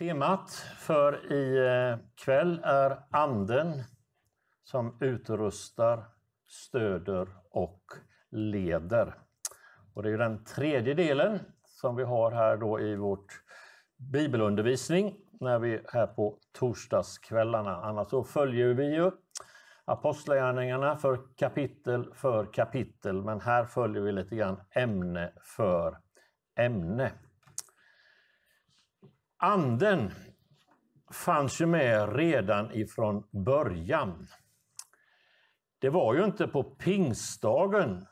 Temat för ikväll eh, är Anden som utrustar, stöder och leder. Och det är den tredje delen som vi har här då i vårt bibelundervisning när vi är här på torsdagskvällarna. Annars så följer vi ju Apostlagärningarna för kapitel för kapitel, men här följer vi lite grann ämne för ämne. Anden fanns ju med redan ifrån början. Det var ju inte på pingstdagen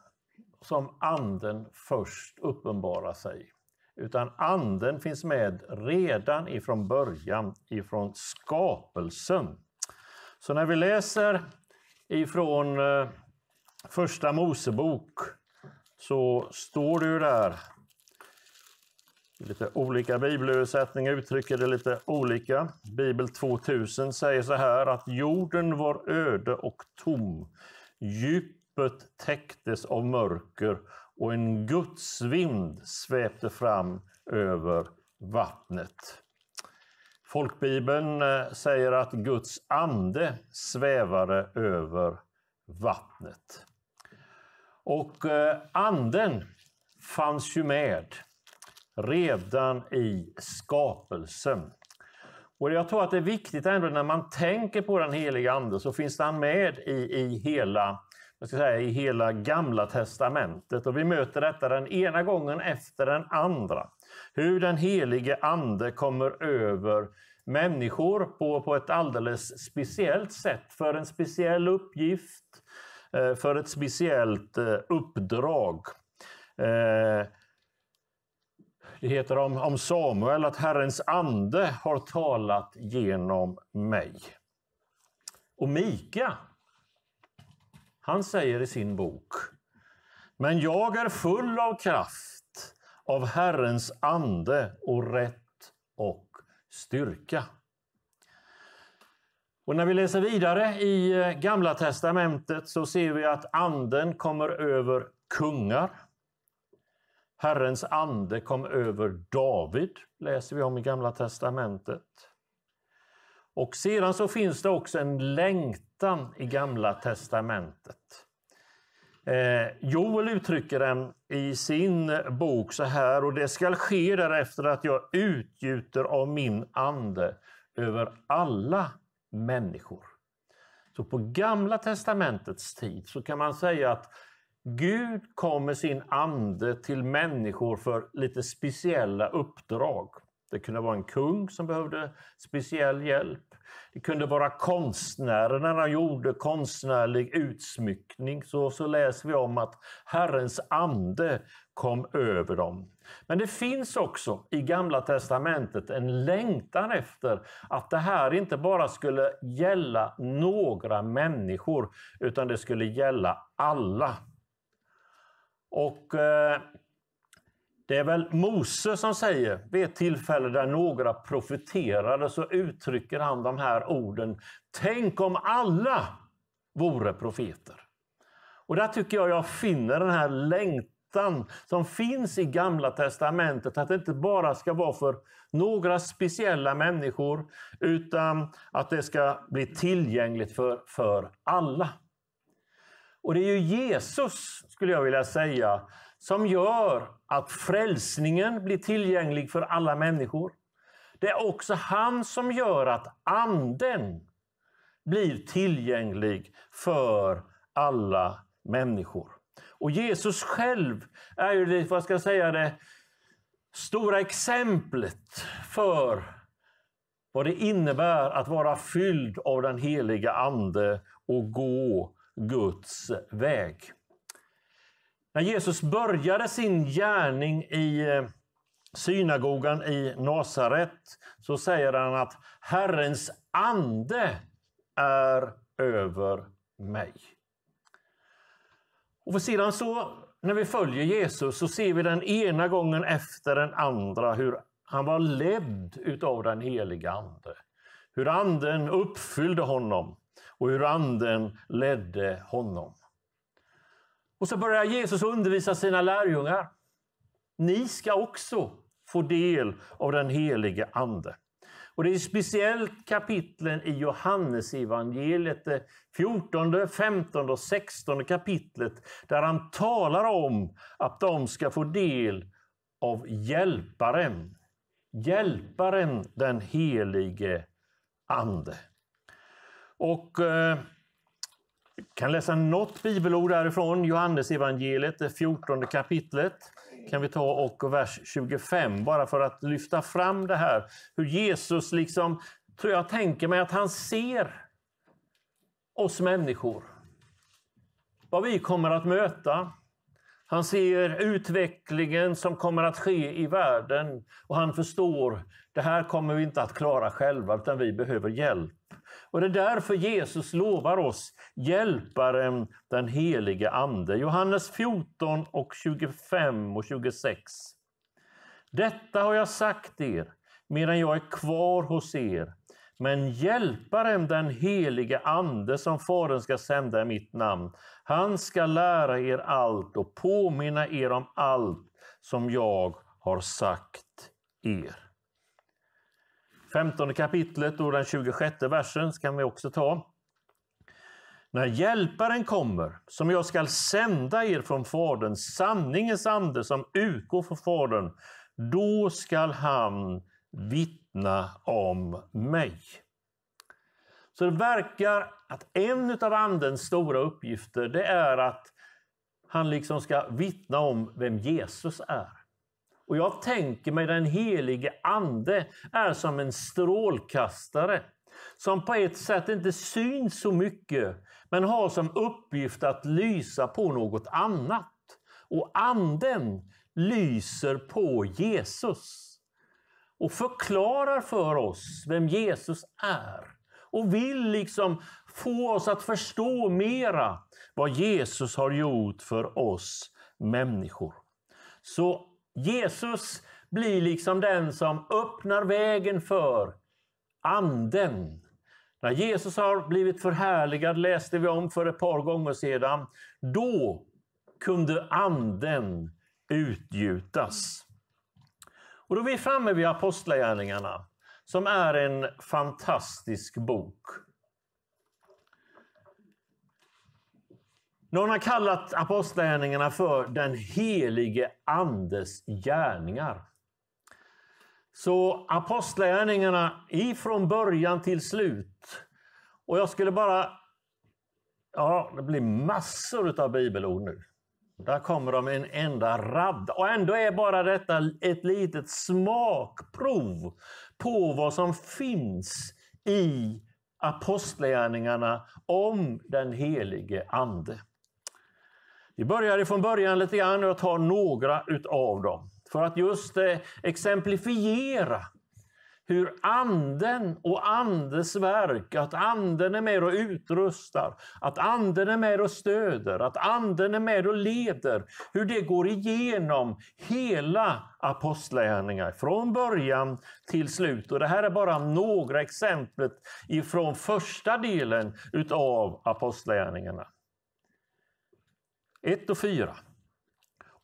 som anden först uppenbarar sig, utan anden finns med redan ifrån början, ifrån skapelsen. Så när vi läser ifrån eh, Första Mosebok så står det ju där Lite olika bibelöversättningar uttrycker det lite olika. Bibel 2000 säger så här att jorden var öde och tom. Djupet täcktes av mörker och en gudsvind svepte fram över vattnet. Folkbibeln eh, säger att Guds ande svävade över vattnet. Och eh, anden fanns ju med redan i skapelsen. Och Jag tror att det är viktigt ändå när man tänker på den heliga Ande så finns han med i, i, hela, jag ska säga, i hela Gamla Testamentet. Och Vi möter detta den ena gången efter den andra. Hur den helige Ande kommer över människor på, på ett alldeles speciellt sätt, för en speciell uppgift, eh, för ett speciellt eh, uppdrag. Eh, det heter om, om Samuel att Herrens ande har talat genom mig. Och Mika, han säger i sin bok Men jag är full av kraft av Herrens ande och rätt och styrka. Och när vi läser vidare i eh, Gamla testamentet så ser vi att anden kommer över kungar, Herrens ande kom över David, läser vi om i Gamla testamentet. Och sedan så finns det också en längtan i Gamla testamentet. Eh, Joel uttrycker den i sin bok så här, och det skall ske därefter att jag utgjuter av min ande över alla människor. Så på Gamla testamentets tid så kan man säga att Gud kom med sin ande till människor för lite speciella uppdrag. Det kunde vara en kung som behövde speciell hjälp. Det kunde vara konstnärer när han gjorde konstnärlig utsmyckning. Så, så läser vi om att Herrens ande kom över dem. Men det finns också i Gamla testamentet en längtan efter att det här inte bara skulle gälla några människor, utan det skulle gälla alla. Och eh, det är väl Mose som säger, vid ett tillfälle där några profeterade, så uttrycker han de här orden. Tänk om alla vore profeter. Och där tycker jag jag finner den här längtan som finns i Gamla Testamentet, att det inte bara ska vara för några speciella människor, utan att det ska bli tillgängligt för, för alla. Och det är ju Jesus, skulle jag vilja säga, som gör att frälsningen blir tillgänglig för alla människor. Det är också han som gör att Anden blir tillgänglig för alla människor. Och Jesus själv är ju det, vad ska jag säga, det stora exemplet för vad det innebär att vara fylld av den heliga Ande och gå Guds väg. När Jesus började sin gärning i eh, synagogan i Nasaret så säger han att Herrens ande är över mig. Och sedan så, när vi följer Jesus, så ser vi den ena gången efter den andra hur han var ledd utav den heliga Ande. Hur Anden uppfyllde honom och hur anden ledde honom. Och så börjar Jesus undervisa sina lärjungar. Ni ska också få del av den helige Ande. Och det är speciellt kapitlen i Johannesevangeliet, det 14, 15 och 16 kapitlet, där han talar om att de ska få del av Hjälparen. Hjälparen, den helige Ande. Och eh, kan läsa något bibelord därifrån, Johannes evangeliet, det 14 kapitlet. kan vi ta och vers 25, bara för att lyfta fram det här. Hur Jesus liksom, tror jag tänker mig att han ser oss människor. Vad vi kommer att möta, han ser utvecklingen som kommer att ske i världen och han förstår det här kommer vi inte att klara själva, utan vi behöver hjälp. Och Det är därför Jesus lovar oss Hjälparen, den helige Ande. Johannes 14, och 25 och 26. Detta har jag sagt er medan jag är kvar hos er men hjälparen, den helige Ande som Fadern ska sända i mitt namn, han ska lära er allt och påminna er om allt som jag har sagt er. 15 kapitlet och den 26 versen kan vi också ta. När Hjälparen kommer, som jag skall sända er från Fadern, sanningens ande som utgår från Fadern, då skall han vittna om mig. Så det verkar att en av Andens stora uppgifter det är att han liksom ska vittna om vem Jesus är. Och jag tänker mig den helige Ande är som en strålkastare som på ett sätt inte syns så mycket men har som uppgift att lysa på något annat. Och Anden lyser på Jesus och förklarar för oss vem Jesus är och vill liksom få oss att förstå mera vad Jesus har gjort för oss människor. Så Jesus blir liksom den som öppnar vägen för Anden. När Jesus har blivit förhärligad, läste vi om för ett par gånger sedan, då kunde Anden utgjutas. Och då är vi framme vid Apostlagärningarna som är en fantastisk bok. Någon har kallat Apostlagärningarna för den helige Andes gärningar. Så Apostlagärningarna ifrån början till slut. Och jag skulle bara... Ja, det blir massor av bibelord nu. Där kommer de en enda rad. Och ändå är bara detta ett litet smakprov på vad som finns i apostlärningarna om den helige Ande. Vi börjar ifrån början lite grann och tar några utav dem för att just eh, exemplifiera hur anden och andens verk, att anden är med och utrustar, att anden är med och stöder, att anden är med och leder, hur det går igenom hela apostlärningar från början till slut. Och det här är bara några exempel ifrån första delen utav apostlärningarna. 1 och 4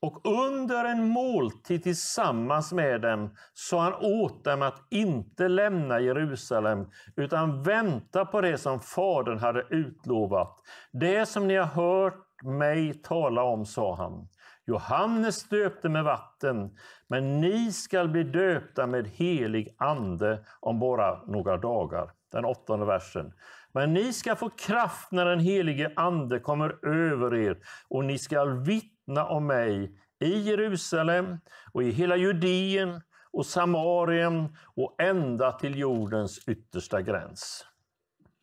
och under en måltid tillsammans med dem sa han åt dem att inte lämna Jerusalem utan vänta på det som Fadern hade utlovat. Det som ni har hört mig tala om, sa han. Johannes döpte med vatten, men ni skall bli döpta med helig ande om bara några dagar. Den åttonde versen. Men ni ska få kraft när den helige ande kommer över er och ni skall vittna vittna om mig i Jerusalem och i hela Judeen och Samarien och ända till jordens yttersta gräns.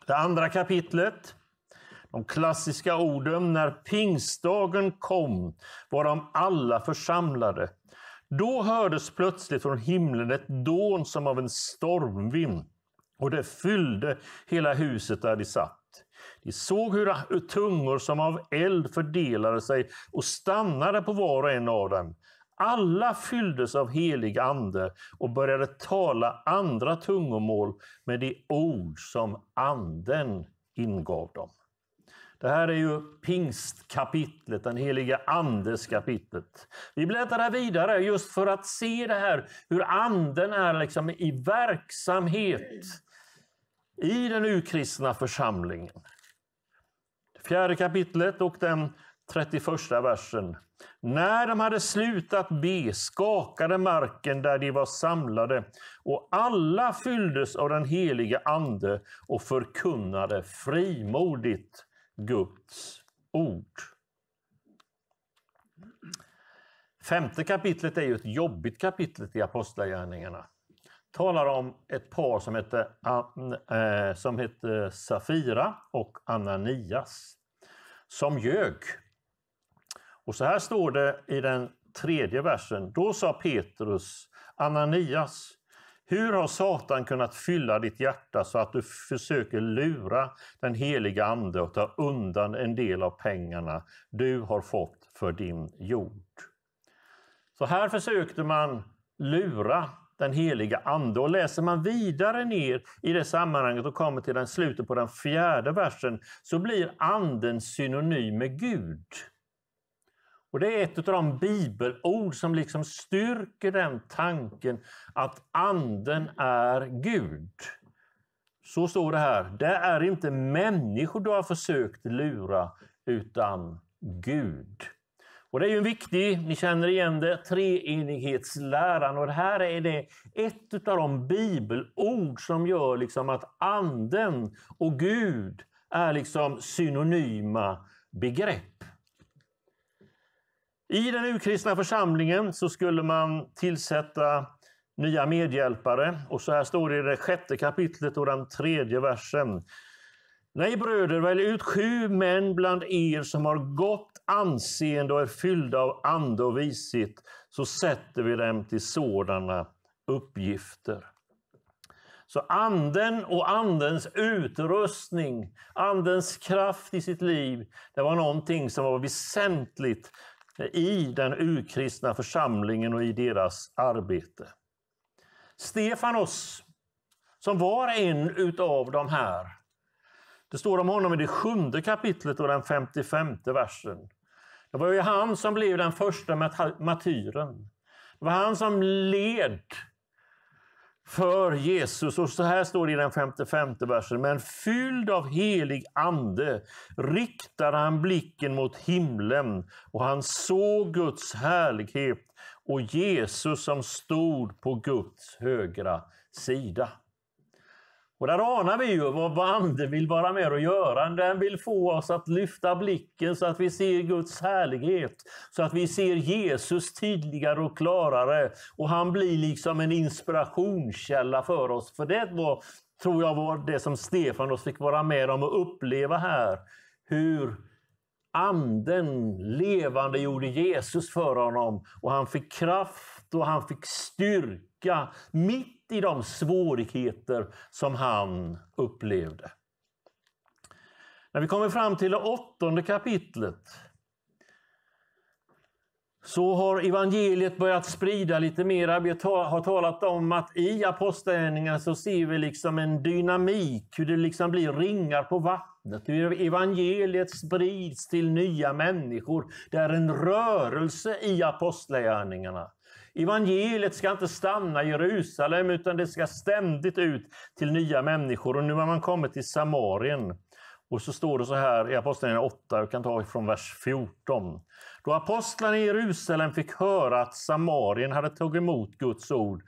Det andra kapitlet, de klassiska orden, när pingstdagen kom var de alla församlade. Då hördes plötsligt från himlen ett dån som av en stormvind och det fyllde hela huset där de satt. De såg hur tungor som av eld fördelade sig och stannade på var och en av dem. Alla fylldes av helig ande och började tala andra tungomål med de ord som anden ingav dem. Det här är ju pingstkapitlet, den heliga andes kapitlet. Vi bläddrar vidare just för att se det här, hur anden är liksom i verksamhet i den urkristna församlingen. Fjärde kapitlet och den 31 versen. När de hade slutat be skakade marken där de var samlade och alla fylldes av den helige Ande och förkunnade frimodigt Guds ord. Femte kapitlet är ju ett jobbigt kapitel i Apostlagärningarna talar om ett par som hette, eh, som hette Safira och Ananias som ljög. Och så här står det i den tredje versen. Då sa Petrus, Ananias, hur har Satan kunnat fylla ditt hjärta så att du försöker lura den heliga Ande och ta undan en del av pengarna du har fått för din jord? Så här försökte man lura den heliga Ande. Och läser man vidare ner i det sammanhanget och kommer till den slutet på den fjärde versen så blir Anden synonym med Gud. Och Det är ett av de bibelord som liksom styrker den tanken att Anden är Gud. Så står det här, det är inte människor du har försökt lura utan Gud. Och det är ju en viktig, ni känner igen det, treenighetsläran. Och det här är det, ett av de bibelord som gör liksom att anden och Gud är liksom synonyma begrepp. I den urkristna församlingen så skulle man tillsätta nya medhjälpare. Och så här står det i det sjätte kapitlet och den tredje versen. Nej bröder, välj ut sju män bland er som har gott anseende och är fyllda av ande och vishet, så sätter vi dem till sådana uppgifter. Så anden och andens utrustning, andens kraft i sitt liv, det var någonting som var väsentligt i den urkristna församlingen och i deras arbete. Stefanos, som var en utav de här det står om honom i det sjunde kapitlet och den 55 versen. Det var ju han som blev den första martyren. Det var han som led för Jesus. Och så här står det i den 55 versen. Men fylld av helig ande riktade han blicken mot himlen och han såg Guds härlighet och Jesus som stod på Guds högra sida. Och där anar vi ju vad, Anden vill vara med och göra. Den vill få oss att lyfta blicken så att vi ser Guds härlighet. Så att vi ser Jesus tydligare och klarare. Och han blir liksom en inspirationskälla för oss. För det var, tror jag, var det som Stefan oss fick vara med om och uppleva här. Hur Anden levande gjorde Jesus för honom och han fick kraft och han fick styrka mitt i de svårigheter som han upplevde. När vi kommer fram till det åttonde kapitlet så har evangeliet börjat sprida lite mer. Vi har talat om att i apostlagärningarna så ser vi liksom en dynamik, hur det liksom blir ringar på vattnet, hur evangeliet sprids till nya människor. Det är en rörelse i apostlagärningarna. Evangeliet ska inte stanna i Jerusalem, utan det ska ständigt ut till nya människor. Och nu har man kommit till Samarien. Och så står det så här i Apostlagärningarna 8, jag kan ta från vers 14. Då apostlarna i Jerusalem fick höra att Samarien hade tagit emot Guds ord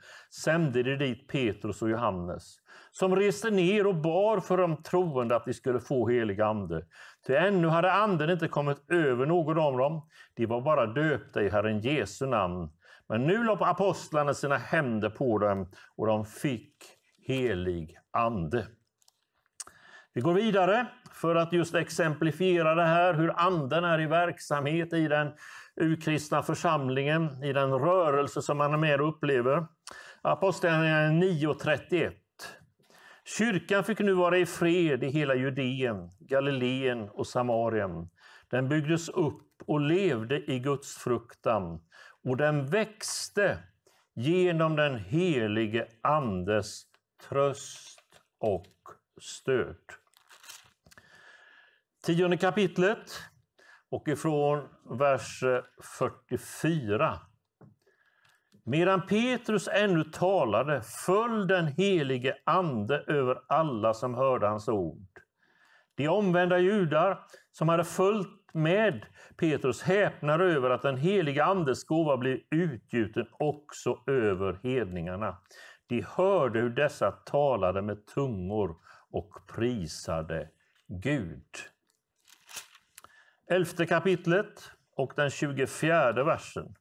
sände de dit Petrus och Johannes, som reste ner och bar för de troende att de skulle få helig ande. Ty ännu hade anden inte kommit över någon av dem, de var bara döpta i Herren Jesu namn. Men nu la apostlarna sina händer på dem och de fick helig ande. Vi går vidare för att just exemplifiera det här, hur anden är i verksamhet i den urkristna församlingen, i den rörelse som man är med och upplever. Apostlagärningarna 9.31. Kyrkan fick nu vara i fred i hela Judeen, Galileen och Samarien. Den byggdes upp och levde i Guds fruktan och den växte genom den helige Andes tröst och stöd. Tionde kapitlet och ifrån vers 44. Medan Petrus ännu talade föll den helige Ande över alla som hörde hans ord. De omvända judar som hade följt med. Petrus häpnar över att den heliga andes gåva blir utgjuten också över hedningarna. De hörde hur dessa talade med tungor och prisade Gud. Elfte kapitlet och den 24 versen.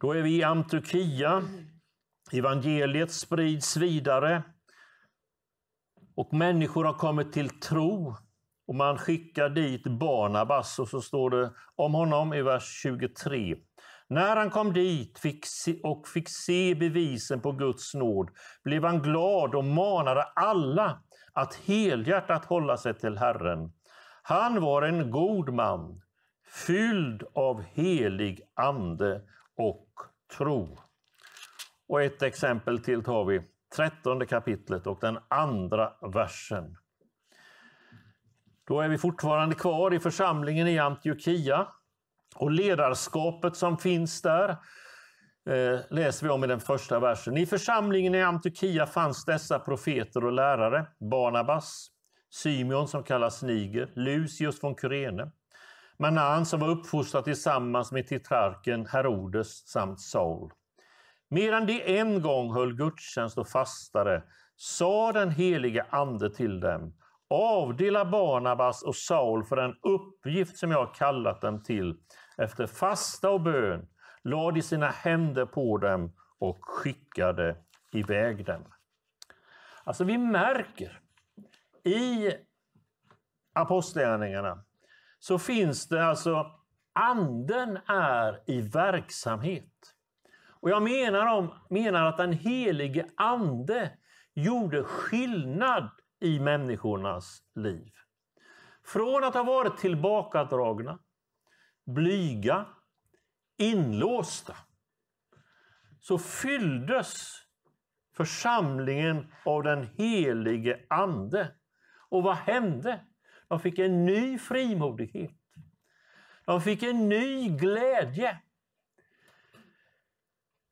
Då är vi i Antiochia. Evangeliet sprids vidare och människor har kommit till tro och man skickar dit Barnabas och så står det om honom i vers 23. När han kom dit fick se, och fick se bevisen på Guds nåd blev han glad och manade alla att helhjärtat hålla sig till Herren. Han var en god man, fylld av helig ande och tro. Och ett exempel till tar vi, 13 kapitlet och den andra versen. Då är vi fortfarande kvar i församlingen i Antiochia. Och ledarskapet som finns där eh, läser vi om i den första versen. I församlingen i Antiochia fanns dessa profeter och lärare, Barnabas, Symeon som kallas Niger, Lucius från Kyrene, Manan som var uppfostrad tillsammans med titrarken Herodes samt Saul. Medan de en gång höll gudstjänst och fastare sa den helige Ande till dem Avdela Barnabas och Saul för den uppgift som jag har kallat dem till. Efter fasta och bön lade sina händer på dem och skickade iväg dem. Alltså vi märker i apostlärningarna så finns det alltså anden är i verksamhet. Och jag menar, om, menar att den helige ande gjorde skillnad i människornas liv. Från att ha varit tillbakadragna, blyga, inlåsta så fylldes församlingen av den helige Ande. Och vad hände? De fick en ny frimodighet. De fick en ny glädje.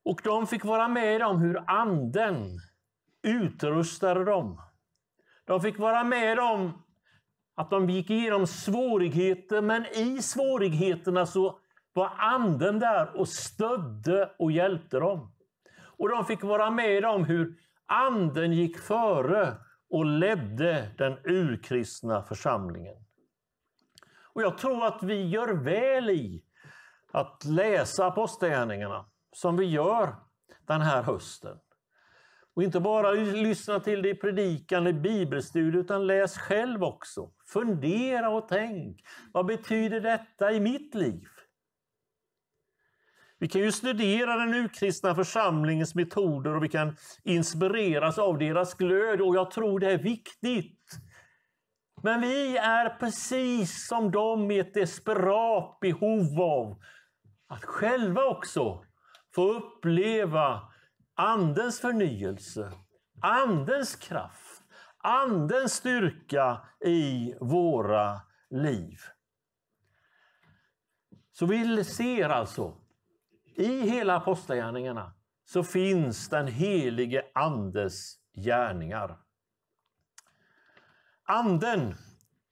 Och de fick vara med om hur Anden utrustade dem de fick vara med om att de gick igenom svårigheter, men i svårigheterna så var anden där och stödde och hjälpte dem. Och de fick vara med om hur anden gick före och ledde den urkristna församlingen. Och jag tror att vi gör väl i att läsa Apostlagärningarna som vi gör den här hösten. Och inte bara lyssna till det i predikan i bibelstudier, utan läs själv också. Fundera och tänk. Vad betyder detta i mitt liv? Vi kan ju studera den urkristna församlingens metoder och vi kan inspireras av deras glöd och jag tror det är viktigt. Men vi är precis som de i ett desperat behov av att själva också få uppleva Andens förnyelse, Andens kraft, Andens styrka i våra liv. Så vi ser alltså, i hela apostlagärningarna så finns den helige Andes gärningar. Anden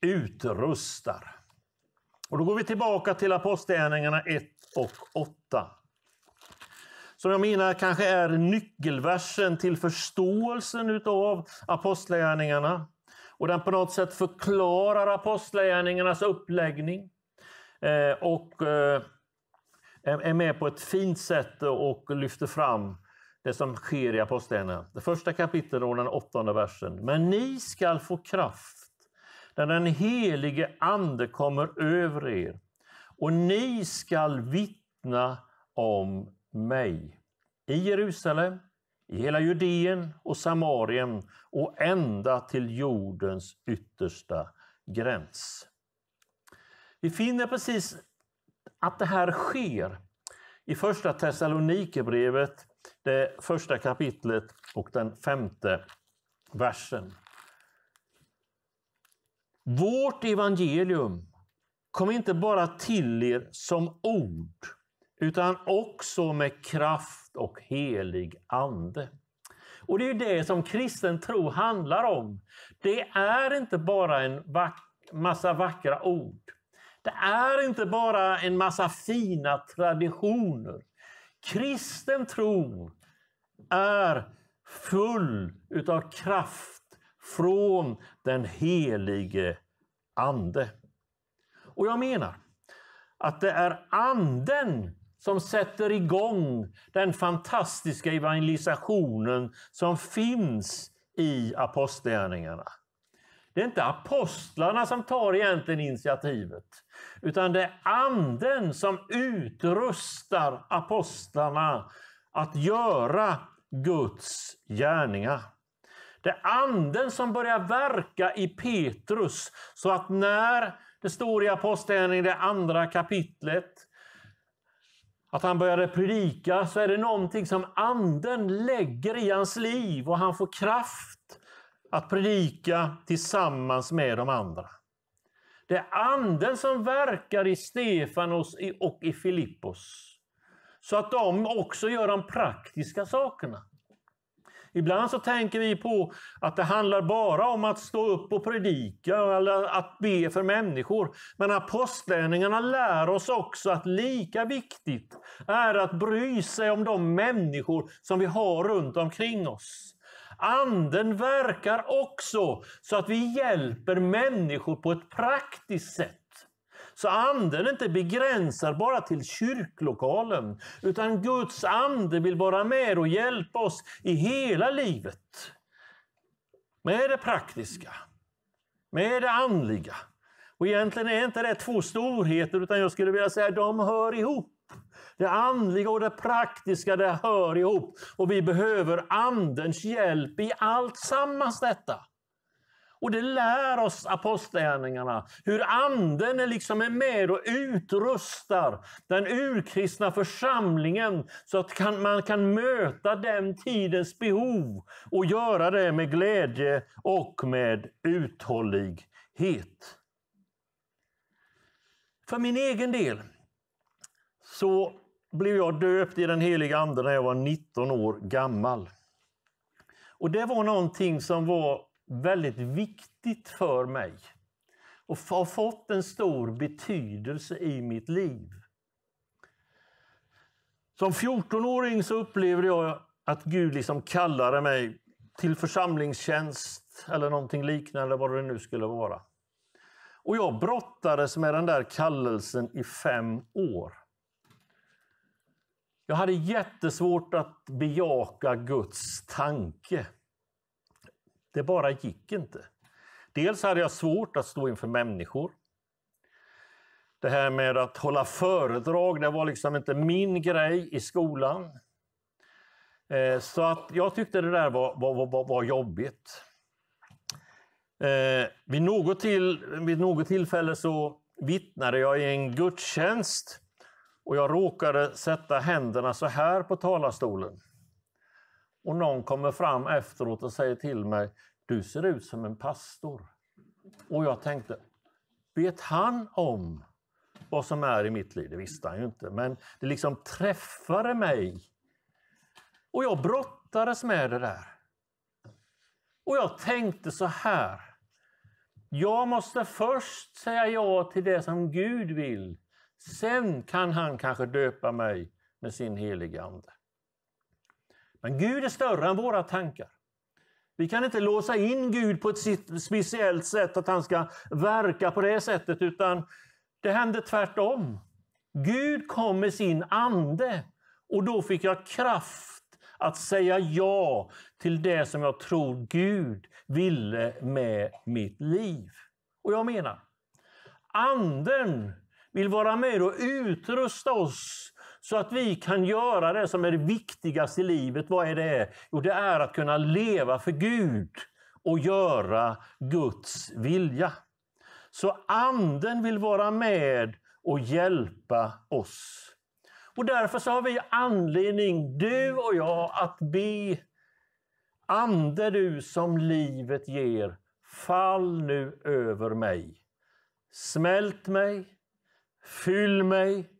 utrustar. Och då går vi tillbaka till Apostlagärningarna 1 och 8 som jag menar kanske är nyckelversen till förståelsen av apostlagärningarna. Och den på något sätt förklarar apostlagärningarnas uppläggning. Eh, och eh, är med på ett fint sätt och lyfter fram det som sker i apostlagärningarna. Det första kapitlet och den åttonde versen. Men ni skall få kraft när den helige Ande kommer över er och ni skall vittna om mig i Jerusalem, i hela Judeen och Samarien och ända till jordens yttersta gräns. Vi finner precis att det här sker i första Thessalonikerbrevet, det första kapitlet och den femte versen. Vårt evangelium kom inte bara till er som ord utan också med kraft och helig ande. Och det är det som kristen tro handlar om. Det är inte bara en vack massa vackra ord. Det är inte bara en massa fina traditioner. Kristen tro är full utav kraft från den helige Ande. Och jag menar att det är Anden som sätter igång den fantastiska evangelisationen som finns i apostlärningarna. Det är inte apostlarna som tar egentligen initiativet, utan det är Anden som utrustar apostlarna att göra Guds gärningar. Det är Anden som börjar verka i Petrus, så att när det står i Apostlagärningarna, det andra kapitlet, att han började predika så är det någonting som anden lägger i hans liv och han får kraft att predika tillsammans med de andra. Det är anden som verkar i Stefanos och i Filippos så att de också gör de praktiska sakerna. Ibland så tänker vi på att det handlar bara om att stå upp och predika eller att be för människor. Men apostlärningarna lär oss också att lika viktigt är att bry sig om de människor som vi har runt omkring oss. Anden verkar också så att vi hjälper människor på ett praktiskt sätt. Så anden inte begränsar bara till kyrklokalen, utan Guds ande vill vara med och hjälpa oss i hela livet. Med det praktiska, med det andliga. Och egentligen är inte det två storheter, utan jag skulle vilja säga de hör ihop. Det andliga och det praktiska, det hör ihop. Och vi behöver Andens hjälp i allt sammans detta. Och det lär oss apostlärningarna hur Anden är liksom med och utrustar den urkristna församlingen så att man kan möta den tidens behov och göra det med glädje och med uthållighet. För min egen del så blev jag döpt i den heliga Ande när jag var 19 år gammal. Och det var någonting som var väldigt viktigt för mig och har fått en stor betydelse i mitt liv. Som 14-åring så upplevde jag att Gud liksom kallade mig till församlingstjänst eller någonting liknande, vad det nu skulle vara. Och jag brottades med den där kallelsen i fem år. Jag hade jättesvårt att bejaka Guds tanke. Det bara gick inte. Dels hade jag svårt att stå inför människor. Det här med att hålla föredrag, det var liksom inte min grej i skolan. Eh, så att jag tyckte det där var, var, var, var jobbigt. Eh, vid, något till, vid något tillfälle så vittnade jag i en gudstjänst och jag råkade sätta händerna så här på talarstolen och någon kommer fram efteråt och säger till mig, du ser ut som en pastor. Och jag tänkte, vet han om vad som är i mitt liv? Det visste han ju inte, men det liksom träffade mig. Och jag brottades med det där. Och jag tänkte så här, jag måste först säga ja till det som Gud vill. Sen kan han kanske döpa mig med sin heliga Ande. Men Gud är större än våra tankar. Vi kan inte låsa in Gud på ett speciellt sätt, att han ska verka på det sättet, utan det hände tvärtom. Gud kom med sin ande och då fick jag kraft att säga ja till det som jag tror Gud ville med mitt liv. Och jag menar, anden vill vara med och utrusta oss så att vi kan göra det som är det viktigaste i livet. Vad är det? Jo, det är att kunna leva för Gud och göra Guds vilja. Så Anden vill vara med och hjälpa oss. Och därför så har vi anledning, du och jag, att be Ande du som livet ger, fall nu över mig. Smält mig, fyll mig,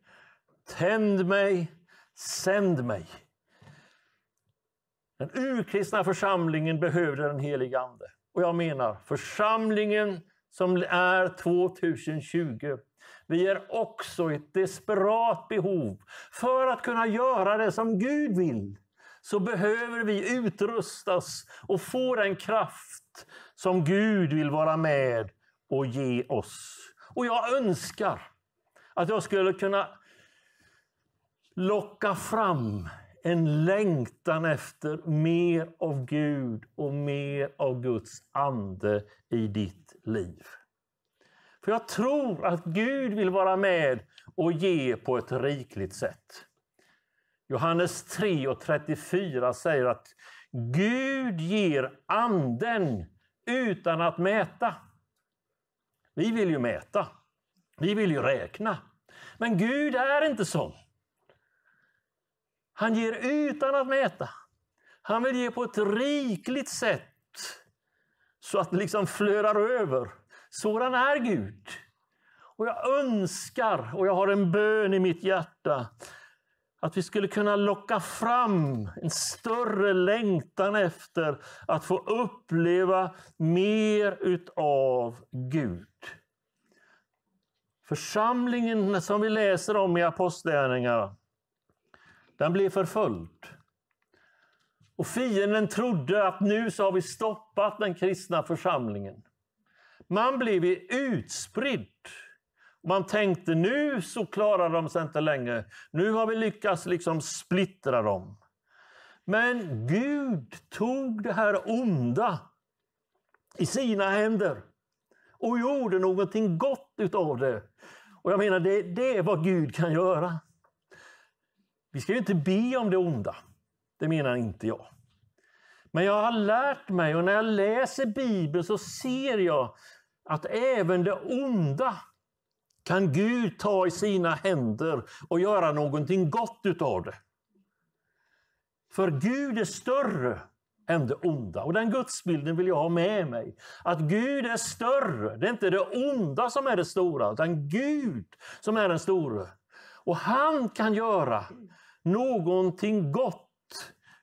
Tänd mig, sänd mig. Den urkristna församlingen behövde den helige Ande. Och jag menar, församlingen som är 2020. Vi är också i ett desperat behov. För att kunna göra det som Gud vill så behöver vi utrustas och få den kraft som Gud vill vara med och ge oss. Och jag önskar att jag skulle kunna locka fram en längtan efter mer av Gud och mer av Guds ande i ditt liv. För jag tror att Gud vill vara med och ge på ett rikligt sätt. Johannes 3 och 34 säger att Gud ger anden utan att mäta. Vi vill ju mäta. Vi vill ju räkna. Men Gud är inte sån. Han ger utan att mäta. Han vill ge på ett rikligt sätt så att det liksom flödar över. Sådan är Gud. Och jag önskar, och jag har en bön i mitt hjärta, att vi skulle kunna locka fram en större längtan efter att få uppleva mer utav Gud. Församlingen som vi läser om i Apostlagärningarna den blev förföljd. Och fienden trodde att nu så har vi stoppat den kristna församlingen. Man blev utspridd. Man tänkte nu så klarar de sig inte längre. Nu har vi lyckats liksom splittra dem. Men Gud tog det här onda i sina händer och gjorde någonting gott utav det. Och jag menar, det, det är vad Gud kan göra. Vi ska ju inte be om det onda. Det menar inte jag. Men jag har lärt mig och när jag läser Bibeln så ser jag att även det onda kan Gud ta i sina händer och göra någonting gott utav det. För Gud är större än det onda. Och den gudsbilden vill jag ha med mig. Att Gud är större. Det är inte det onda som är det stora, utan Gud som är den store. Och han kan göra någonting gott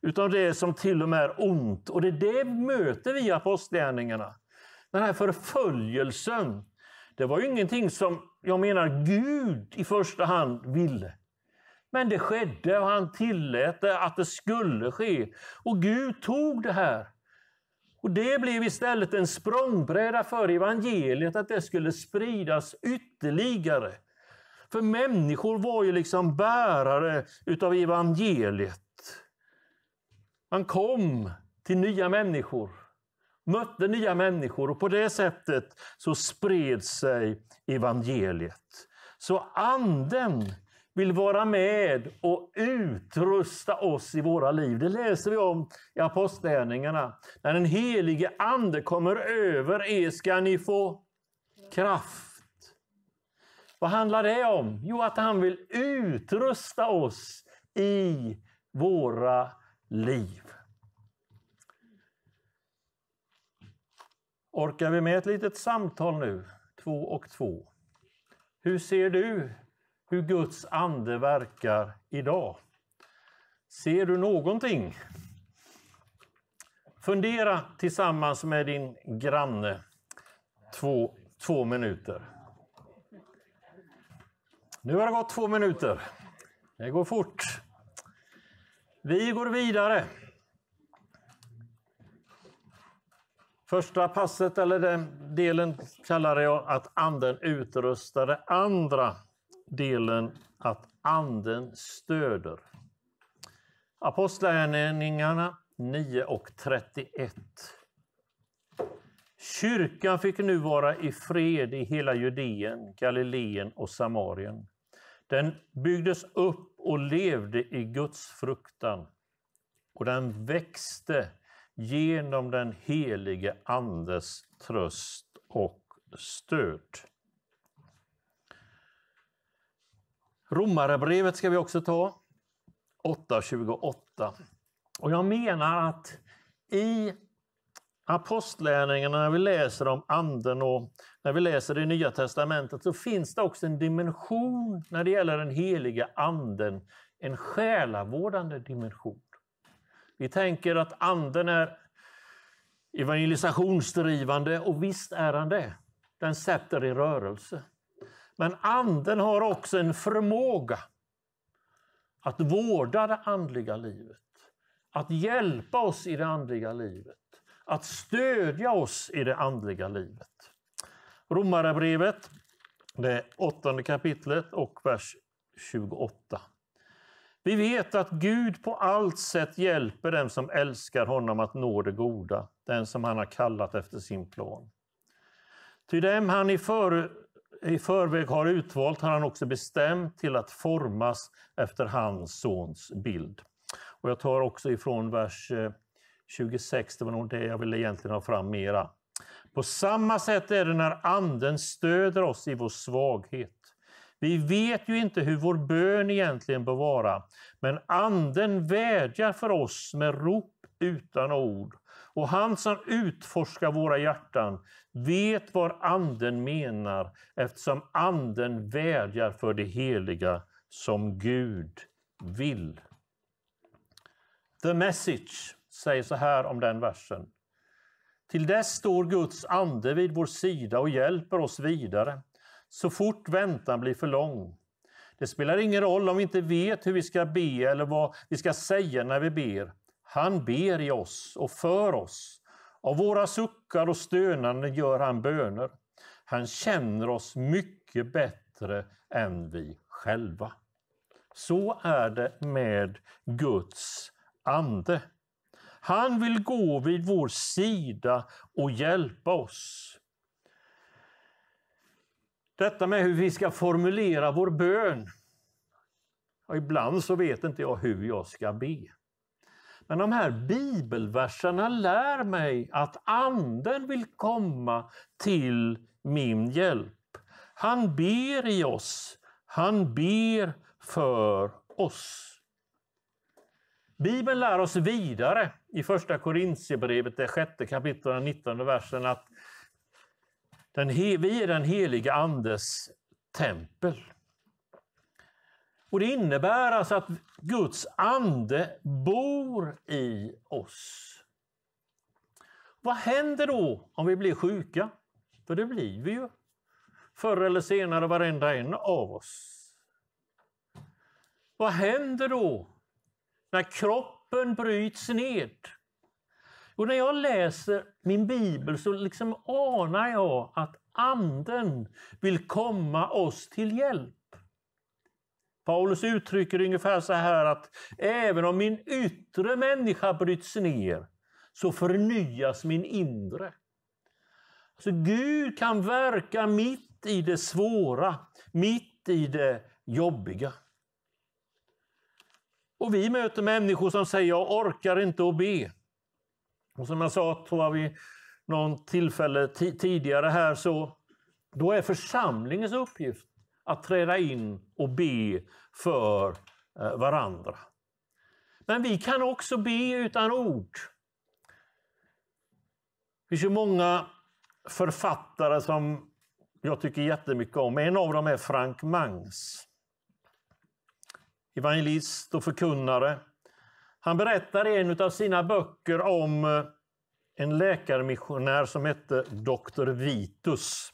utan det som till och med är ont. Och det det möter vi i apostlagärningarna. Den här förföljelsen, det var ju ingenting som jag menar Gud i första hand ville. Men det skedde och han tillät det att det skulle ske. Och Gud tog det här. Och det blev istället en språngbräda för evangeliet, att det skulle spridas ytterligare. För människor var ju liksom bärare utav evangeliet. Man kom till nya människor, mötte nya människor och på det sättet så spred sig evangeliet. Så anden vill vara med och utrusta oss i våra liv. Det läser vi om i apostlagärningarna. När den helige Ande kommer över er ska ni få kraft vad handlar det om? Jo, att han vill utrusta oss i våra liv. Orkar vi med ett litet samtal nu, två och två? Hur ser du hur Guds ande verkar idag? Ser du någonting? Fundera tillsammans med din granne två, två minuter. Nu har det gått två minuter. Det går fort. Vi går vidare. Första passet, eller den delen, kallar jag att anden utrustar. Den andra delen, att anden stöder. Apostlagärningarna 9 och 31. Kyrkan fick nu vara i fred i hela Judeen, Galileen och Samarien den byggdes upp och levde i Guds fruktan och den växte genom den helige Andes tröst och stöd. Romarbrevet ska vi också ta, 8.28. Och jag menar att i apostlärningarna, när vi läser om Anden och när vi läser det Nya Testamentet, så finns det också en dimension när det gäller den heliga Anden, en själavårdande dimension. Vi tänker att Anden är evangelisationsdrivande, och visst är han det. Den sätter i rörelse. Men Anden har också en förmåga att vårda det andliga livet, att hjälpa oss i det andliga livet att stödja oss i det andliga livet. Romarbrevet, det åttonde kapitlet och vers 28. Vi vet att Gud på allt sätt hjälper den som älskar honom att nå det goda, den som han har kallat efter sin plan. Ty dem han i, för, i förväg har utvalt har han också bestämt till att formas efter hans sons bild. Och jag tar också ifrån vers eh, 26, det var nog det jag ville egentligen ha fram mera. På samma sätt är det när Anden stöder oss i vår svaghet. Vi vet ju inte hur vår bön egentligen bör vara, men Anden vädjar för oss med rop utan ord. Och han som utforskar våra hjärtan vet vad Anden menar eftersom Anden vädjar för det heliga som Gud vill. The message säger så här om den versen. Till dess står Guds ande vid vår sida och hjälper oss vidare, så fort väntan blir för lång. Det spelar ingen roll om vi inte vet hur vi ska be eller vad vi ska säga när vi ber. Han ber i oss och för oss. Av våra suckar och stönanden gör han böner. Han känner oss mycket bättre än vi själva. Så är det med Guds ande. Han vill gå vid vår sida och hjälpa oss. Detta med hur vi ska formulera vår bön. Och ibland så vet inte jag hur jag ska be. Men de här bibelverserna lär mig att Anden vill komma till min hjälp. Han ber i oss, han ber för oss. Bibeln lär oss vidare i Första Korintierbrevet, det sjätte kapitlet, 19 versen, att den, vi är den heliga Andes tempel. Och Det innebär alltså att Guds ande bor i oss. Vad händer då om vi blir sjuka? För det blir vi ju förr eller senare, varenda en av oss. Vad händer då när kroppen bryts ned. Och när jag läser min bibel så liksom anar jag att Anden vill komma oss till hjälp. Paulus uttrycker ungefär så här att även om min yttre människa bryts ner så förnyas min inre. Så Gud kan verka mitt i det svåra, mitt i det jobbiga. Och vi möter människor som säger jag orkar inte att be. Och som jag sa tror jag vid någon tillfälle tidigare här så då är församlingens uppgift att träda in och be för eh, varandra. Men vi kan också be utan ord. Det finns ju många författare som jag tycker jättemycket om. En av dem är Frank Mangs evangelist och förkunnare. Han berättar i en av sina böcker om eh, en läkarmissionär som hette Dr. Vitus.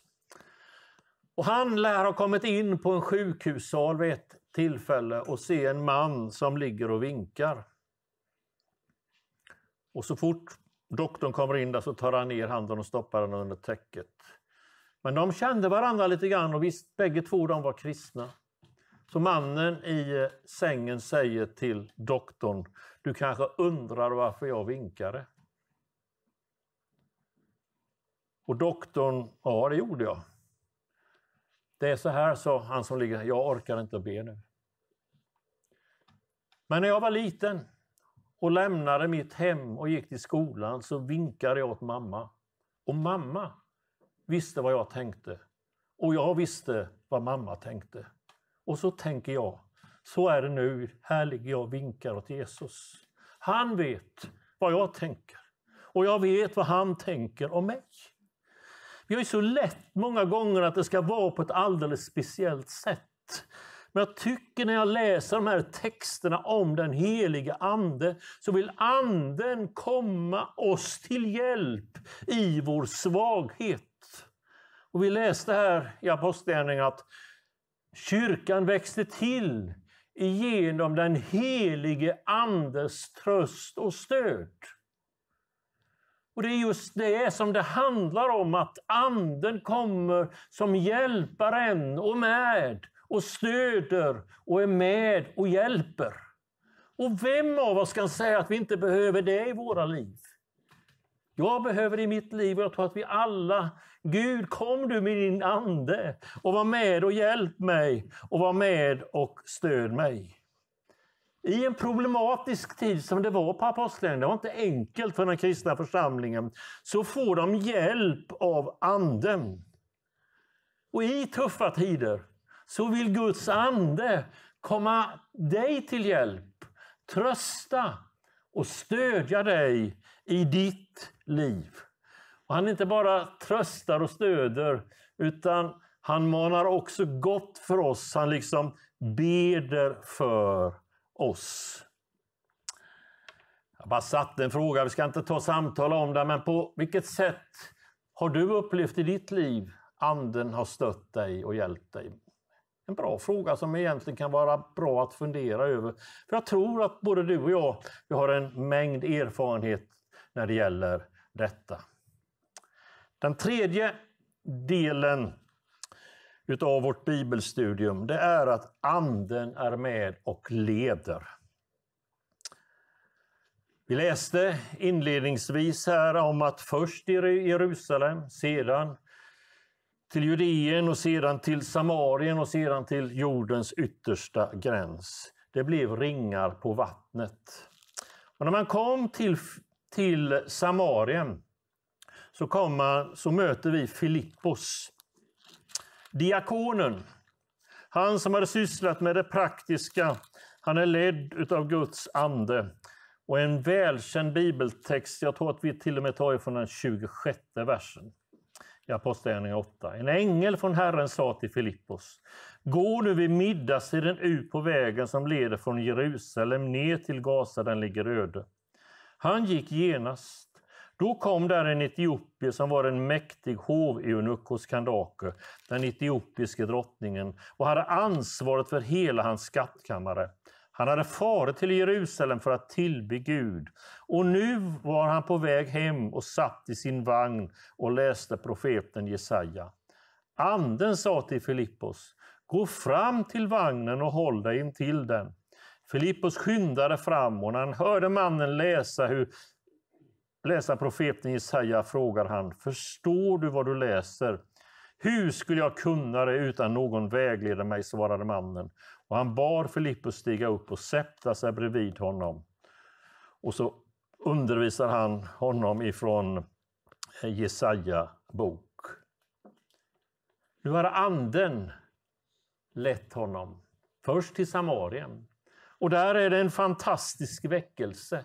Och han lär ha kommit in på en sjukhussal vid ett tillfälle och se en man som ligger och vinkar. Och så fort doktorn kommer in där så tar han ner handen och stoppar den under täcket. Men de kände varandra lite grann och visst, bägge två de var kristna. Så mannen i sängen säger till doktorn, du kanske undrar varför jag vinkade? Och doktorn, ja det gjorde jag. Det är så här, sa han som ligger jag orkar inte be nu. Men när jag var liten och lämnade mitt hem och gick till skolan så vinkade jag åt mamma. Och mamma visste vad jag tänkte. Och jag visste vad mamma tänkte. Och så tänker jag, så är det nu, här ligger jag och vinkar åt Jesus. Han vet vad jag tänker och jag vet vad han tänker om mig. Vi har ju så lätt många gånger att det ska vara på ett alldeles speciellt sätt. Men jag tycker när jag läser de här texterna om den heliga Ande, så vill Anden komma oss till hjälp i vår svaghet. Och vi läste här i Apostlagärningarna att Kyrkan växte till genom den helige Andes tröst och stöd. Och Det är just det som det handlar om, att Anden kommer som hjälparen och med och stöder och är med och hjälper. Och vem av oss kan säga att vi inte behöver det i våra liv? Jag behöver det i mitt liv och jag tror att vi alla Gud, kom du med din ande och var med och hjälp mig och var med och stöd mig. I en problematisk tid som det var på apostlagärningarna, det var inte enkelt för den kristna församlingen, så får de hjälp av anden. Och i tuffa tider så vill Guds ande komma dig till hjälp, trösta och stödja dig i ditt liv. Och han inte bara tröstar och stöder, utan han manar också gott för oss. Han liksom beder för oss. Jag bara satte en fråga, vi ska inte ta samtal om det, men på vilket sätt har du upplevt i ditt liv Anden har stött dig och hjälpt dig? En bra fråga som egentligen kan vara bra att fundera över. För jag tror att både du och jag, vi har en mängd erfarenhet när det gäller detta. Den tredje delen utav vårt bibelstudium, det är att anden är med och leder. Vi läste inledningsvis här om att först i Jerusalem, sedan till Judeen och sedan till Samarien och sedan till jordens yttersta gräns. Det blev ringar på vattnet. Och när man kom till, till Samarien så, kommer, så möter vi Filippos. Diakonen, han som hade sysslat med det praktiska, han är ledd av Guds ande. Och en välkänd bibeltext, jag tror att vi till och med tar från den 26 versen i Apostlagärningarna 8. En ängel från Herren sa till Filippos, gå nu vid middagstiden ut på vägen som leder från Jerusalem ner till Gaza, den ligger öde. Han gick genast då kom där en etiopier som var en mäktig hoveunuck hos Kandake, den etiopiske drottningen, och hade ansvaret för hela hans skattkammare. Han hade farit till Jerusalem för att tillbe Gud. Och nu var han på väg hem och satt i sin vagn och läste profeten Jesaja. Anden sa till Filippos, gå fram till vagnen och håll dig intill den. Filippos skyndade fram och när han hörde mannen läsa hur läsa profeten Jesaja frågar han, förstår du vad du läser? Hur skulle jag kunna det utan någon vägleder mig, svarade mannen. Och han bar Filippus stiga upp och sätta sig bredvid honom. Och så undervisar han honom ifrån eh, Jesaja bok. Nu har anden lett honom, först till Samarien. Och där är det en fantastisk väckelse.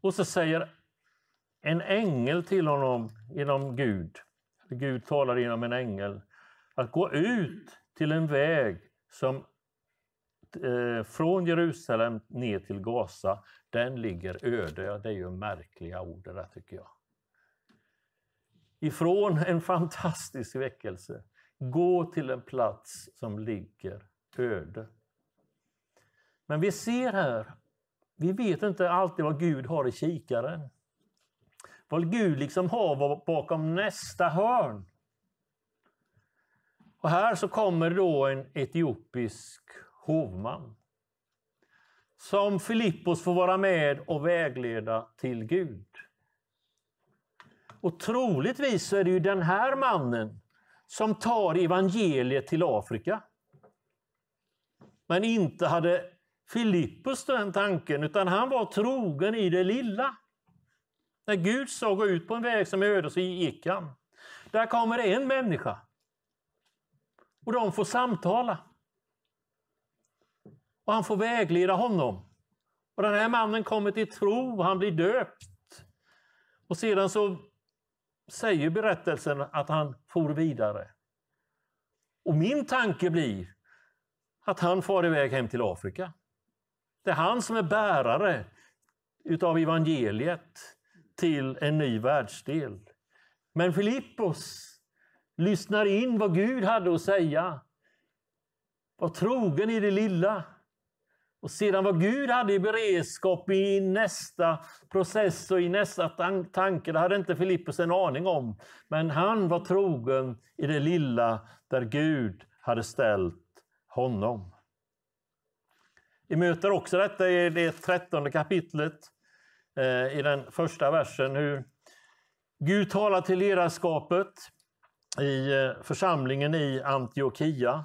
Och så säger en ängel till honom genom Gud. Gud talar genom en ängel. Att gå ut till en väg som eh, från Jerusalem ner till Gaza, den ligger öde. Det är ju märkliga ord det där tycker jag. Ifrån en fantastisk väckelse, gå till en plats som ligger öde. Men vi ser här, vi vet inte alltid vad Gud har i kikaren. Vad Gud liksom har bakom nästa hörn. Och här så kommer då en etiopisk hovman som Filippos får vara med och vägleda till Gud. Och troligtvis så är det ju den här mannen som tar evangeliet till Afrika. Men inte hade Filippos den tanken, utan han var trogen i det lilla. När Gud sa gå ut på en väg som är öde så gick han. Där kommer en människa. Och de får samtala. Och han får vägleda honom. Och den här mannen kommer till tro, och han blir döpt. Och sedan så säger berättelsen att han for vidare. Och min tanke blir att han far iväg hem till Afrika. Det är han som är bärare utav evangeliet till en ny världsdel. Men Filippos lyssnar in vad Gud hade att säga. Var trogen i det lilla. Och sedan vad Gud hade i beredskap i nästa process och i nästa tanke, det hade inte Filippos en aning om. Men han var trogen i det lilla där Gud hade ställt honom. Vi möter också detta i det trettonde kapitlet Eh, i den första versen hur Gud talar till ledarskapet i eh, församlingen i Antiochia.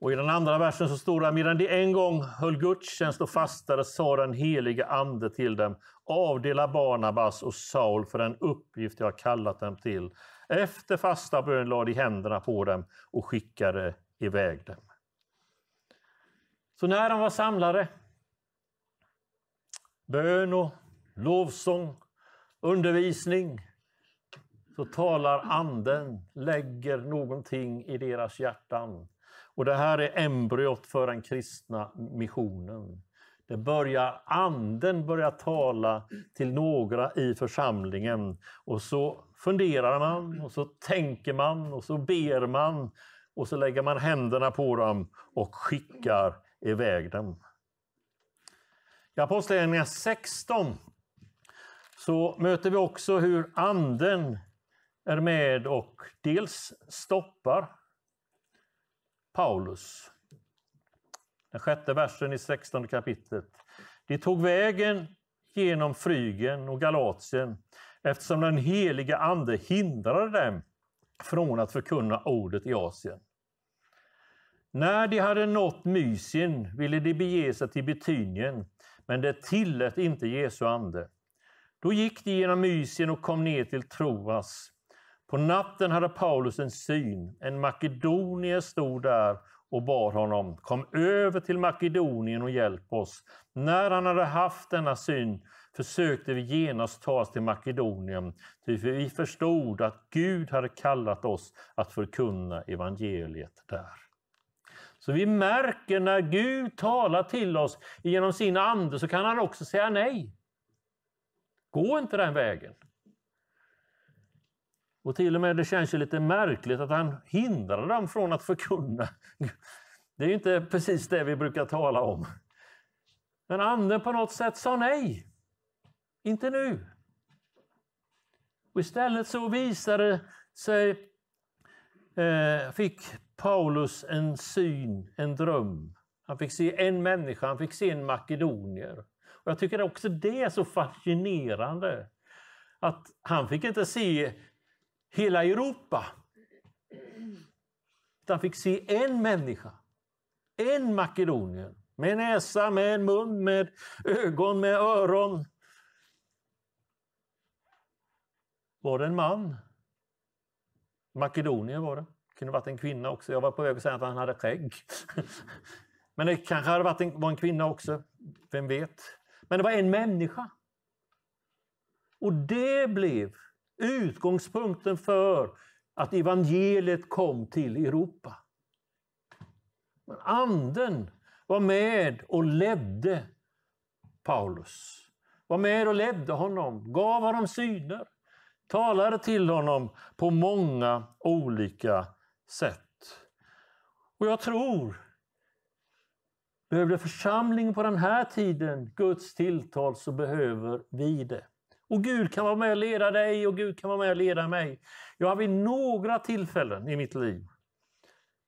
Och I den andra versen så står det, att medan de en gång höll gudstjänst och fastade sa den helige ande till dem, avdela Barnabas och Saul för den uppgift jag kallat dem till. Efter fasta bön lade de händerna på dem och skickade iväg dem. Så när de var samlade bön och lovsång, undervisning, så talar Anden, lägger någonting i deras hjärtan. Och det här är embryot för den kristna missionen. Det börjar, anden börjar tala till några i församlingen och så funderar man och så tänker man och så ber man och så lägger man händerna på dem och skickar iväg dem. I Apostlagärningarna 16 så möter vi också hur anden är med och dels stoppar Paulus. Den sjätte versen i 16 kapitlet. De tog vägen genom Frygen och Galatien eftersom den heliga ande hindrade dem från att förkunna ordet i Asien. När de hade nått Mysien ville de bege sig till Betynien men det tillät inte Jesu ande. Då gick de genom Mysien och kom ner till Troas. På natten hade Paulus en syn. En makedonier stod där och bad honom, kom över till Makedonien och hjälp oss. När han hade haft denna syn försökte vi genast ta oss till Makedonien, ty vi förstod att Gud hade kallat oss att förkunna evangeliet där. Så vi märker när Gud talar till oss genom sin ande så kan han också säga nej. Gå inte den vägen. Och till och med det känns ju lite märkligt att han hindrar dem från att förkunna. Det är ju inte precis det vi brukar tala om. Men anden på något sätt sa nej. Inte nu. Och istället så visade sig, eh, fick Paulus en syn, en dröm. Han fick se en människa, han fick se en makedonier. Och jag tycker också det är så fascinerande. Att han fick inte se hela Europa. Utan fick se en människa. En makedonier. Med näsa, med mun, med ögon, med öron. Var det en man? Makedonier var det kunde varit en kvinna också. Jag var på väg att säga att han hade skägg. Men det kanske hade varit en, var en kvinna också. Vem vet? Men det var en människa. Och det blev utgångspunkten för att evangeliet kom till Europa. Men anden var med och ledde Paulus. Var med och ledde honom, gav honom syner, talade till honom på många olika sätt. Och jag tror, behövde församlingen på den här tiden Guds tilltal så behöver vi det. Och Gud kan vara med och leda dig och Gud kan vara med och leda mig. Jag har vid några tillfällen i mitt liv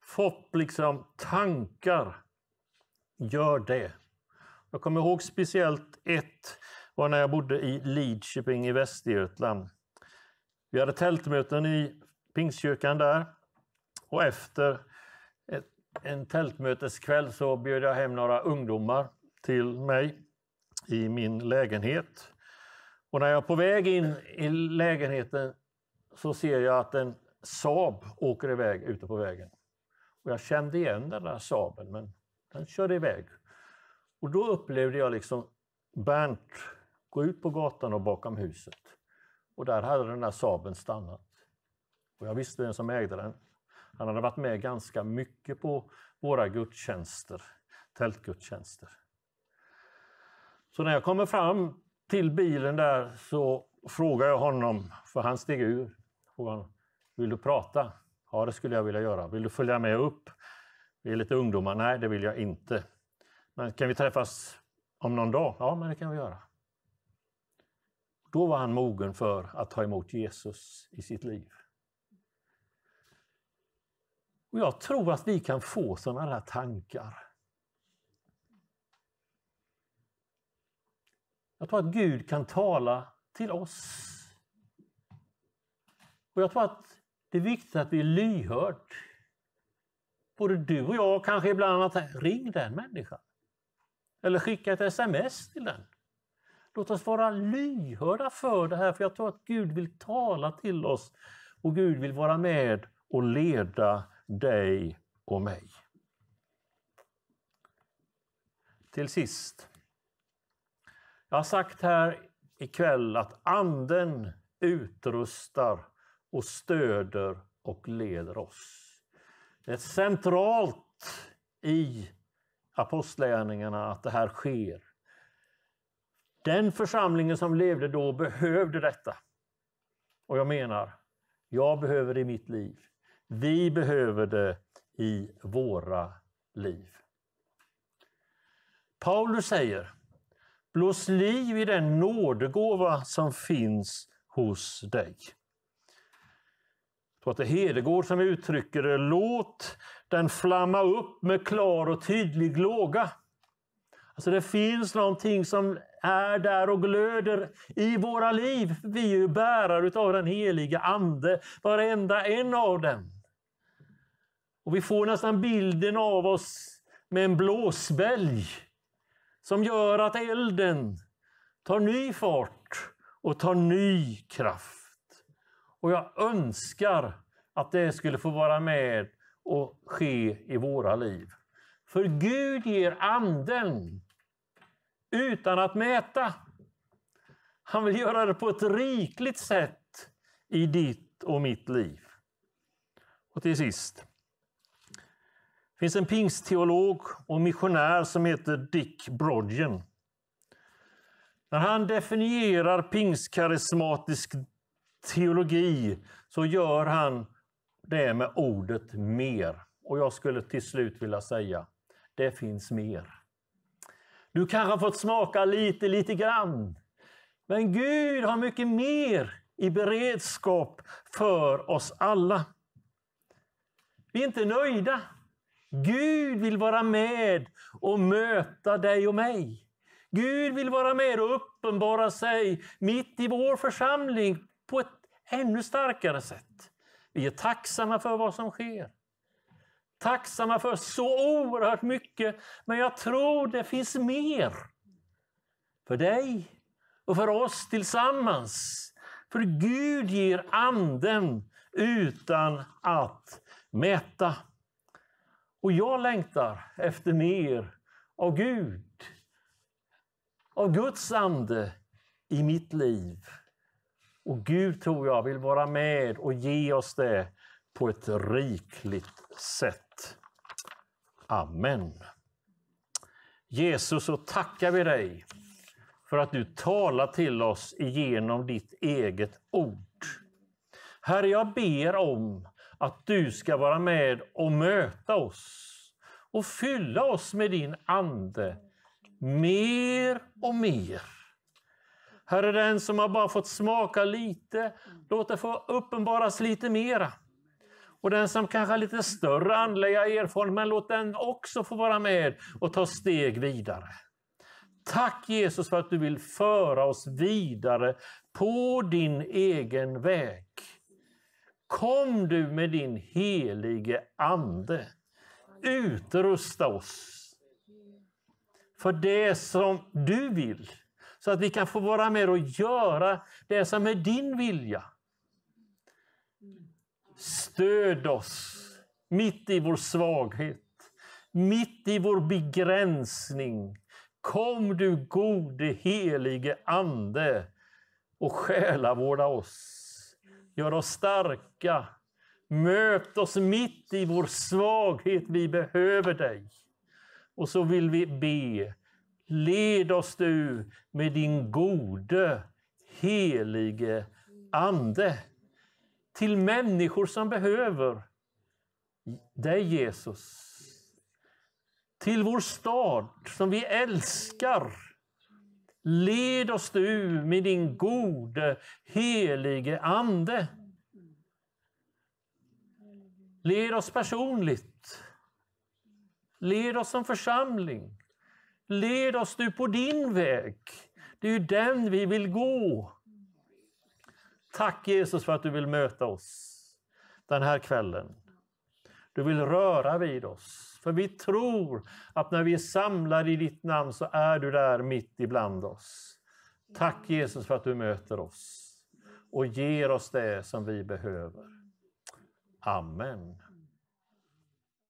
fått liksom tankar, gör det. Jag kommer ihåg speciellt ett, var när jag bodde i Lidköping i Västergötland. Vi hade tältmöten i Pingstkyrkan där och efter ett, en tältmöteskväll så bjöd jag hem några ungdomar till mig i min lägenhet. Och när jag är på väg in i lägenheten så ser jag att en Saab åker iväg ute på vägen. Och jag kände igen den där Saaben, men den körde iväg. Och då upplevde jag liksom Bernt gå ut på gatan och bakom huset. Och där hade den där Saaben stannat. Och jag visste vem som ägde den. Han hade varit med ganska mycket på våra gudstjänster, tältgudstjänster. Så när jag kommer fram till bilen där så frågar jag honom, för han steg ur. Frågan, vill du prata? Ja, det skulle jag vilja göra. Vill du följa med upp? Vi är lite ungdomar. Nej, det vill jag inte. Men kan vi träffas om någon dag? Ja, men det kan vi göra. Då var han mogen för att ta emot Jesus i sitt liv. Och jag tror att vi kan få sådana där tankar. Jag tror att Gud kan tala till oss. Och jag tror att det är viktigt att vi är lyhörd. Både du och jag, kanske ibland att ring den människan. Eller skicka ett sms till den. Låt oss vara lyhörda för det här, för jag tror att Gud vill tala till oss och Gud vill vara med och leda dig och mig. Till sist. Jag har sagt här ikväll att Anden utrustar och stöder och leder oss. Det är centralt i apostlärningarna att det här sker. Den församlingen som levde då behövde detta. Och jag menar, jag behöver det i mitt liv. Vi behöver det i våra liv. Paulus säger, blås liv i den nådegåva som finns hos dig. Jag tror det är Hedegård som uttrycker det, låt den flamma upp med klar och tydlig låga. Alltså det finns någonting som är där och glöder i våra liv. Vi är ju bärare av den heliga Ande, varenda en av dem. Och vi får nästan bilden av oss med en blåsbälg som gör att elden tar ny fart och tar ny kraft. Och jag önskar att det skulle få vara med och ske i våra liv. För Gud ger anden utan att mäta. Han vill göra det på ett rikligt sätt i ditt och mitt liv. Och till sist, det finns en pingstteolog och missionär som heter Dick Brodgen. När han definierar pingstkarismatisk teologi så gör han det med ordet mer. Och jag skulle till slut vilja säga, det finns mer. Du kanske har fått smaka lite, lite grann. Men Gud har mycket mer i beredskap för oss alla. Vi är inte nöjda. Gud vill vara med och möta dig och mig. Gud vill vara med och uppenbara sig mitt i vår församling på ett ännu starkare sätt. Vi är tacksamma för vad som sker. Tacksamma för så oerhört mycket, men jag tror det finns mer. För dig och för oss tillsammans. För Gud ger anden utan att mäta. Och jag längtar efter mer av Gud, av Guds ande i mitt liv. Och Gud tror jag vill vara med och ge oss det på ett rikligt sätt. Amen. Jesus, så tackar vi dig för att du talar till oss genom ditt eget ord. Herre, jag ber om att du ska vara med och möta oss och fylla oss med din Ande mer och mer. Herre, den som har bara fått smaka lite, låt det få uppenbaras lite mera. Och den som kanske har lite större andliga erfarenhet, men låt den också få vara med och ta steg vidare. Tack Jesus för att du vill föra oss vidare på din egen väg. Kom du med din helige Ande. Utrusta oss för det som du vill. Så att vi kan få vara med och göra det som är din vilja. Stöd oss mitt i vår svaghet, mitt i vår begränsning. Kom du gode helige Ande och själavårda oss. Gör oss starka styrka. Möt oss mitt i vår svaghet, vi behöver dig. Och så vill vi be. Led oss du med din gode, helige Ande till människor som behöver dig, Jesus. Till vår stad som vi älskar. Led oss du med din gode, helige Ande. Led oss personligt. Led oss som församling. Led oss du på din väg. Det är ju den vi vill gå. Tack Jesus för att du vill möta oss den här kvällen. Du vill röra vid oss. För vi tror att när vi är samlade i ditt namn så är du där mitt ibland oss. Tack Jesus för att du möter oss och ger oss det som vi behöver. Amen.